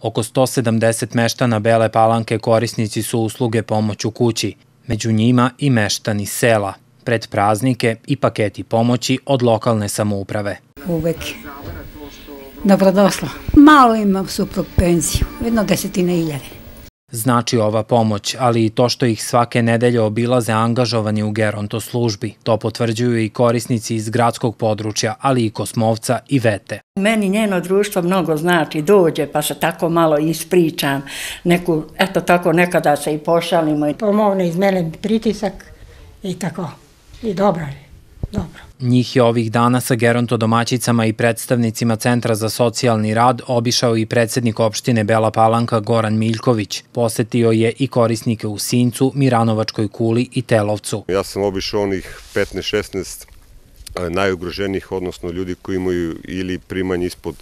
Oko 170 meštana Bele Palanke korisnici su usluge pomoć u kući, među njima i meštani sela, pred praznike i paketi pomoći od lokalne samouprave. Uvek dobrodošla. Malo imam suprug penziju, jedno desetine iljare znači ova pomoć, ali i to što ih svake nedelje obilaze angažovani u geronto službi. To potvrđuju i korisnici iz gradskog područja, ali i Kosmovca i Vete. Meni njeno društvo mnogo znači, dođe pa se tako malo ispričam, neku, eto tako nekada se i pošalimo. Pomogne iz mene pritisak i tako, i dobro je. Dobro. Njih je ovih dana sa geronto domaćicama i predstavnicima Centra za socijalni rad obišao i predsednik opštine Bela Palanka Goran Miljković. Posetio je i korisnike u Sincu, Miranovačkoj kuli i Telovcu. Ja sam obišao onih 15-16 e, najugroženijih, odnosno ljudi koji imaju ili primanje ispod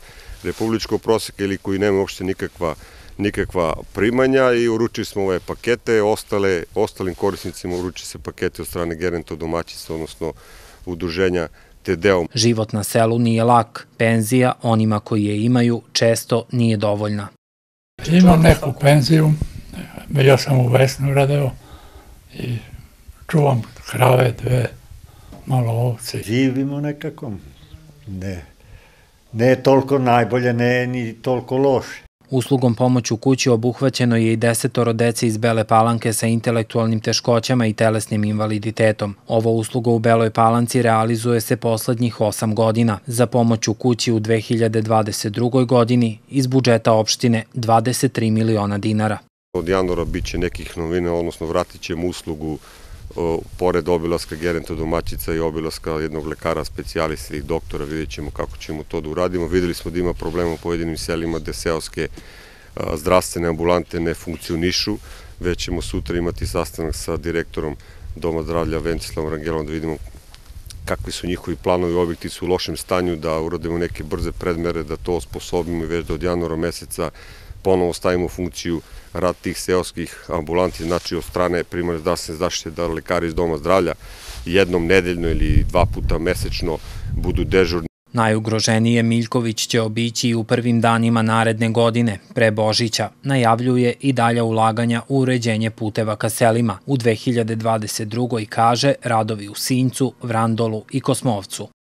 republičkog proseka ili koji nema uopšte nikakva nikakva primanja i uručili smo ove pakete, ostale, ostalim korisnicima uruči se pakete od strane gerenta domaćica, odnosno udruženja deo. Život na selu nije lak, penzija onima koji je imaju često nije dovoljna. Imam neku penziju, ja sam u Vesnu radeo i čuvam krave, dve, malo ovce. Živimo nekako, ne, ne toliko najbolje, ne ni toliko loše. Uslugom pomoć u kući obuhvaćeno je i desetoro dece iz Bele Palanke sa intelektualnim teškoćama i telesnim invaliditetom. Ova usluga u Beloj Palanci realizuje se poslednjih 8 godina. Za pomoć u kući u 2022. godini iz budžeta opštine 23 miliona dinara. Od januara biće nekih novina, odnosno vratit ćemo uslugu pored obilaska gerenta domaćica i obilaska jednog lekara, specijalista i doktora, vidjet ćemo kako ćemo to da uradimo. Videli smo da ima problema u pojedinim selima gde seoske zdravstvene ambulante ne funkcionišu, već ćemo sutra imati sastanak sa direktorom Doma zdravlja Ventislavom Rangelom da vidimo kakvi su njihovi planovi, objekti su u lošem stanju, da uradimo neke brze predmere, da to osposobimo i već da od januara meseca ponovo stavimo funkciju rad tih seoskih ambulanti, znači od strane primarne zdravstvene zaštite da lekari iz doma zdravlja jednom nedeljno ili dva puta mesečno budu dežurni. Najugroženije Miljković će obići i u prvim danima naredne godine, pre Božića. Najavljuje i dalja ulaganja u uređenje puteva ka selima. U 2022. kaže radovi u Sincu, Vrandolu i Kosmovcu.